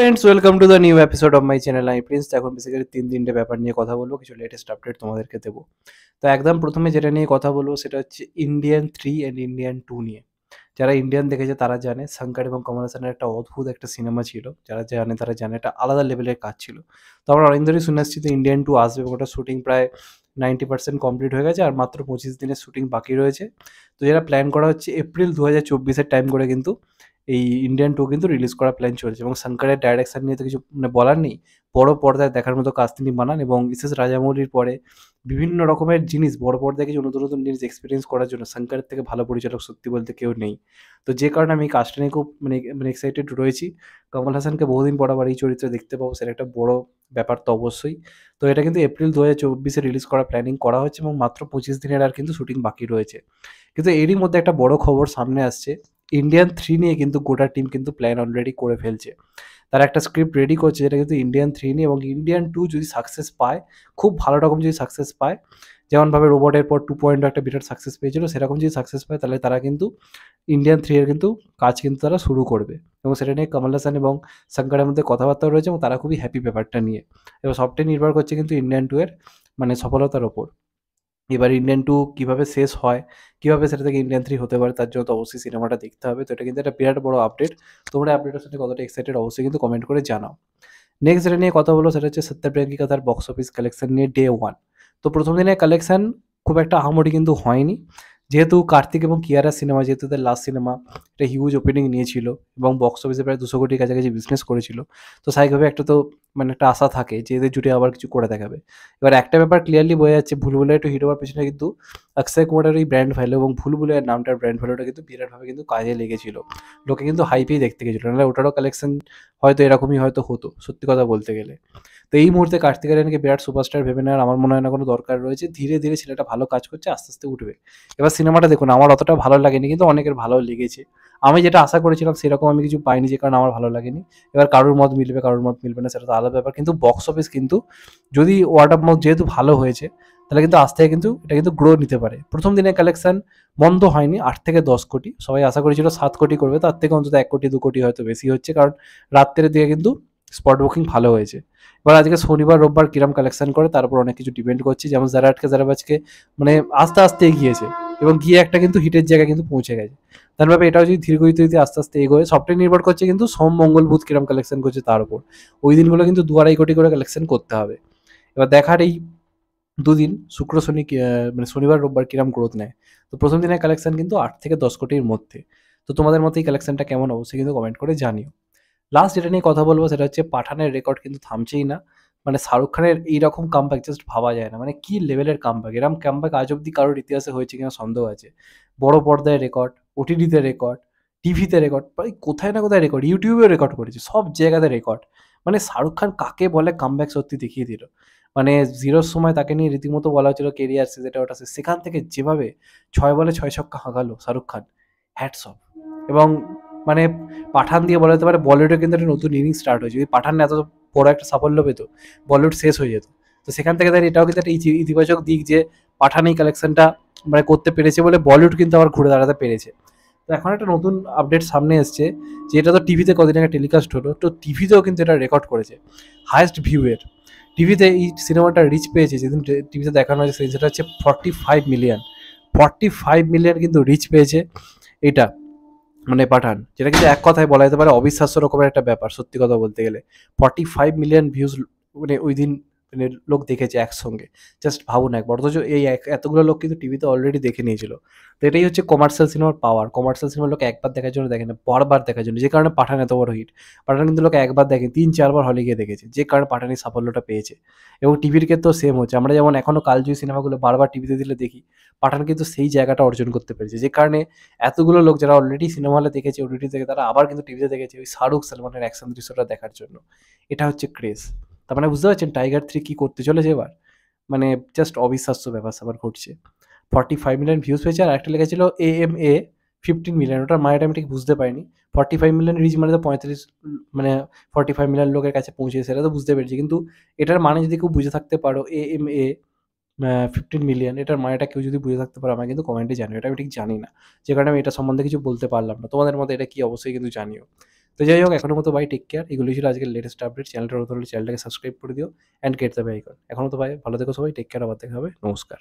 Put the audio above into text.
friends welcome to the new episode of my channel আমি Prince এখন basically তিন তিনটে ব্যাপার নিয়ে কথা বলবো কিছু লেটেস্ট আপডেট তোমাদেরকে দেবো তো একদম প্রথমে যেটা নিয়ে কথা বলবো সেটা হচ্ছে Indian three and Indian two নিয়ে যারা ইন্ডিয়ান দেখেছে তারা জানে শঙ্কর এবং কমল হাসানের একটা অদ্ভুত একটা সিনেমা ছিল যারা জানে তারা জানে একটা আলাদা লেভেলের কাজ ছিল তো আমরা অনেক ধরেই শুনে আসছি যে ইন্ডিয়ান টু আসবে ওটা শুটিং প্রায় নাইনটি পার্সেন্ট কমপ্লিট হয়ে গেছে আর মাত্র পঁচিশ দিনের শুটিং বাকি রয়েছে তো যেটা প্ল্যান করা হচ্ছে এপ্রিল দু হাজার চব্বিশের টাইম করে কিন্তু এই ইন্ডিয়ান টু কিন্তু রিলিজ করার প্ল্যান চলছে এবং শঙ্করের ডাইরেকশন নিয়ে তো কিছু মানে বলার নেই বড় পর্দায় দেখার মতো কাজ তিনি বানান এবং এস এস রাজামৌলির পরে বিভিন্ন রকমের জিনিস বড় পর্দায় কিছু নতুন নতুন জিনিস এক্সপিরিয়েন্স করার জন্য শঙ্করের থেকে ভালো পরিচালক সত্যি বলতে কেউ নেই তো যে কারণে আমি কাজটা নিয়ে খুব মানে মানে এক্সাইটেড রয়েছি কমল হাসানকে বহুদিন পর আবার এই চরিত্রে দেখতে পাবো সেটা একটা বড় ব্যাপার তো অবশ্যই তো এটা কিন্তু এপ্রিল দু হাজার চব্বিশে রিলিজ করার প্ল্যানিং করা হচ্ছে এবং মাত্র পঁচিশ দিনের আর কিন্তু শুটিং বাকি রয়েছে কিন্তু এরই মধ্যে একটা বড় খবর সামনে আসছে ইন্ডিয়ান থ্রি নিয়ে কিন্তু গোটা টিম কিন্তু প্ল্যান অলরেডি করে ফেলছে তারা একটা স্ক্রিপ্ট রেডি করছে যেটা কিন্তু ইন্ডিয়ান থ্রি নিয়ে এবং ইন্ডিয়ান টু যদি সাকসেস পায় খুব ভালো রকম যদি সাকসেস পায় যেমনভাবে রোবটের পর টু পয়েন্ট একটা বিরাট সাকসেস পেয়েছিল সেরকম যদি সাকসেস পায় তাহলে তারা কিন্তু ইন্ডিয়ান থ্রি এর কিন্তু কাজ কিন্তু তারা শুরু করবে এবং সেটা নিয়ে কমল হাসান এবং শঙ্করের মধ্যে কথাবার্তা রয়েছে এবং তারা খুবই হ্যাপি ব্যাপারটা নিয়ে এবার সবটাই নির্ভর করছে কিন্তু ইন্ডিয়ান টু এর মানে সফলতার ওপর এবার ইন্ডিয়ান টু কীভাবে শেষ হয় কীভাবে সেটা থেকে ইন্ডিয়ান থ্রি হতে পারে তার জন্য তো অবশ্যই সিনেমাটা দেখতে হবে তো এটা কিন্তু একটা বিরাট বড় আপডেট তোমরা আপডেটের সাথে কতটা এক্সাইটেড অবশ্যই কিন্তু কমেন্ট করে জানাও নেক্সট যেটা নিয়ে কথা বলো সেটা হচ্ছে সত্যপ্রিয়াঙ্কিকা তার বক্স অফিস কালেকশন নিয়ে ডে ওয়ান তো প্রথম দিনে কালেকশন খুব একটা আহামরি কিন্তু হয়নি যেহেতু কার্তিক এবং কিয়ারা সিনেমা যেহেতু তাদের লাস্ট সিনেমা একটা হিউজ ওপেনিং নিয়েছিল এবং বক্স অফিসে প্রায় দুশো কোটি কাছাকাছি বিজনেস করেছিল তো স্বাভাবিকভাবে একটা তো মানে একটা আশা থাকে যে এদের জুটে আবার কিছু করে দেখাবে এবার একটা ব্যাপার ক্লিয়ারলি বোঝা যাচ্ছে ভুল বলে একটু হিট হওয়ার পিছনে কিন্তু অক্ষয় কুমারের ওই ব্র্যান্ড ভ্যালু এবং ভুল বলে নামটার ব্র্যান্ড ভ্যালুটা কিন্তু বিরাটভাবে কিন্তু কাজে লেগেছিল লোকে কিন্তু হাইপেই দেখতে গেছিলো নাহলে ওটারও কালেকশন হয়তো এরকমই হয়তো হতো সত্যি কথা বলতে গেলে তো এই মুহূর্তে কার্তিক আরিয়ানকে বিরাট সুপারস্টার ভেবে নেওয়ার আমার মনে হয় না কোনো দরকার রয়েছে ধীরে ধীরে ছেলেটা ভালো কাজ করছে আস্তে আস্তে উঠবে এবার সিনেমাটা দেখুন আমার অতটা ভালো লাগেনি কিন্তু অনেকের ভালো লেগেছে আমি যেটা আশা করেছিলাম সেরকম আমি কিছু পাইনি যে কারণে আমার ভালো লাগেনি এবার কারোর মত মিলবে কারোর মত মিলবে না সেটা তো আলাদা ব্যাপার কিন্তু বক্স অফিস কিন্তু যদি ওয়ার্ড অফ মাউথ যেহেতু ভালো হয়েছে তাহলে কিন্তু আজ থেকে কিন্তু এটা কিন্তু গ্রো নিতে পারে প্রথম দিনে কালেকশন বন্ধ হয়নি আট থেকে দশ কোটি সবাই আশা করেছিল সাত কোটি করবে তার থেকে অন্তত এক কোটি দু কোটি হয়তো বেশি হচ্ছে কারণ রাত্রের দিকে কিন্তু স্পট বুকিং ভালো হয়েছে এবার আজকে শনিবার রোববার কিরাম কালেকশন করে তারপর অনেক কিছু ডিপেন্ড করছে যেমন যারা আটকে যারা আজকে মানে আস্তে আস্তে এগিয়েছে এবং গিয়ে একটা কিন্তু হিটের জায়গায় কিন্তু পৌঁছে গেছে তার ব্যাপারে মানে এটাও যদি ধীরগতিতে যদি আস্তে আস্তে এগোয় সবটাই নির্ভর করছে কিন্তু সোম মঙ্গল বুধ কিরাম কালেকশন করছে তার উপর ওই দিনগুলো কিন্তু দু আড়াই কোটি করে কালেকশন করতে হবে এবার দেখার এই দুদিন শুক্র শনি মানে শনিবার রোববার কিরাম গ্রোথ নেয় তো প্রথম দিনের কালেকশন কিন্তু আট থেকে দশ কোটির মধ্যে তো তোমাদের মতে এই কালেকশনটা কেমন অবশ্যই কিন্তু কমেন্ট করে জানিও লাস্ট যেটা নিয়ে কথা বলবো সেটা হচ্ছে পাঠানের রেকর্ড কিন্তু থামছেই না মানে শাহরুখ খানের এইরকম কামব্যাক জাস্ট ভাবা যায় না মানে কি লেভেলের কাম্প্যাক এরকম কামব্যাক আজ অব্দি কারোর ইতিহাসে হয়েছে কিনা সন্দেহ আছে বড় পর্দায় রেকর্ড ওটিডিতে রেকর্ড টিভিতে রেকর্ড প্রায় কোথায় না কোথায় রেকর্ড ইউটিউবেও রেকর্ড করেছে সব জায়গাতে রেকর্ড মানে শাহরুখ খান কাকে বলে কামব্যাক সত্যি দেখিয়ে দিল মানে জিরোর সময় তাকে নিয়ে রীতিমতো বলা হচ্ছিল কেরিয়ার সে যেটা ওটা সেখান থেকে যেভাবে ছয় বলে ছয় ছক্কা হাঁকালো শাহরুখ খান হ্যাটস অফ এবং মানে পাঠান দিয়ে বলা যেতে পারে বলিউডে কিন্তু একটা নতুন ইনিং স্টার্ট হয়েছে যদি পাঠান এত বড় একটা সাফল্য পেত বলিউড শেষ হয়ে যেত তো সেখান থেকে তার এটাও কিন্তু একটা ইতিবাচক দিক যে পাঠান এই কালেকশনটা মানে করতে পেরেছে বলে বলিউড কিন্তু আবার ঘুরে দাঁড়াতে পেরেছে তো এখন একটা নতুন আপডেট সামনে এসছে যে এটা তো টিভিতে কদিন আগে টেলিকাস্ট হলো তো টিভিতেও কিন্তু এটা রেকর্ড করেছে হায়েস্ট ভিউয়ের টিভিতে এই সিনেমাটা রিচ পেয়েছে যেদিন টিভিতে দেখানো হয়েছে সেটা হচ্ছে forty five million forty five million কিন্তু রিচ পেয়েছে এটা মানে পাঠান যেটা কিন্তু এক কথায় বলা যেতে পারে অবিশ্বাস্য রকমের একটা ব্যাপার সত্যি কথা বলতে গেলে ফর্টি ফাইভ মিলিয়ন ভিউজ মানে ওই দিন লোক দেখেছে একসঙ্গে জাস্ট ভাবুন একবার অথচ এই এতগুলো লোক কিন্তু টিভিতে অলরেডি দেখে নিয়েছিল তো এটাই হচ্ছে কমার্শিয়াল সিনেমার পাওয়ার কমার্শিয়াল সিনেমা লোক একবার দেখার জন্য দেখে না বারবার দেখার জন্য যে কারণে পাঠান এত বড় হিট পাঠান কিন্তু লোক একবার দেখে তিন চারবার হলে গিয়ে দেখেছে যে কারণে পাঠানের সাফল্যটা পেয়েছে এবং টিভির ক্ষেত্রেও সেম হচ্ছে আমরা যেমন এখনও কালজয়ী সিনেমাগুলো বারবার টিভিতে দিলে দেখি পাঠান কিন্তু সেই জায়গাটা অর্জন করতে পেরেছে যে কারণে এতগুলো লোক যারা অলরেডি সিনেমা হলে দেখেছে ওটিটি থেকে তারা আবার কিন্তু টিভিতে দেখেছে ওই শাহরুখ সালমানের অ্যাকশন দৃশ্যটা দেখার জন্য এটা হচ্ছে ক্রেজ তার মানে বুঝতে পারছেন টাইগার থ্রি কী করতে চলেছে এবার মানে জাস্ট অবিশ্বাস্য ব্যাপার স্যাপার ঘটছে ফর্টি ফাইভ মিলিয়ন ভিউজ পেয়েছে আর একটা লেগেছিল A M A fifteen million ওটার মায়ের আমি ঠিক বুঝতে পারিনি ফর্টি ফাইভ মিলিয়ন রিচ মানে তো পঁয়ত্রিশ মানে ফর্টি ফাইভ মিলিয়ন লোকের কাছে পৌঁছেছে সেটা তো বুঝতে পেরেছি কিন্তু এটার মানে যদি কেউ বুঝে থাকতে পারো A M A fifteen million এটার মায়েটা কেউ যদি বুঝে থাকতে পারো আমি কিন্তু কমেন্টে জানি এটা আমি ঠিক জানি না যে কারণে আমি এটা সম্বন্ধে কিছু বলতে পারলাম না তোমাদের মতো এটা কি অবশ্যই কিন্তু জানিও তো যাই হোক এখনো মতো বাই টেক কেয়ার এগুলি ছিল আজকের লেটেস্ট আপডেট চ্যানেলটা হলে চ্যানেলটাকে সাবস্ক্রাইব করে দিও and get the bell icon এখনো তো ভাই ভালো থেকো সবাই টেক কেয়ার আবার দেখা হবে নমস্কার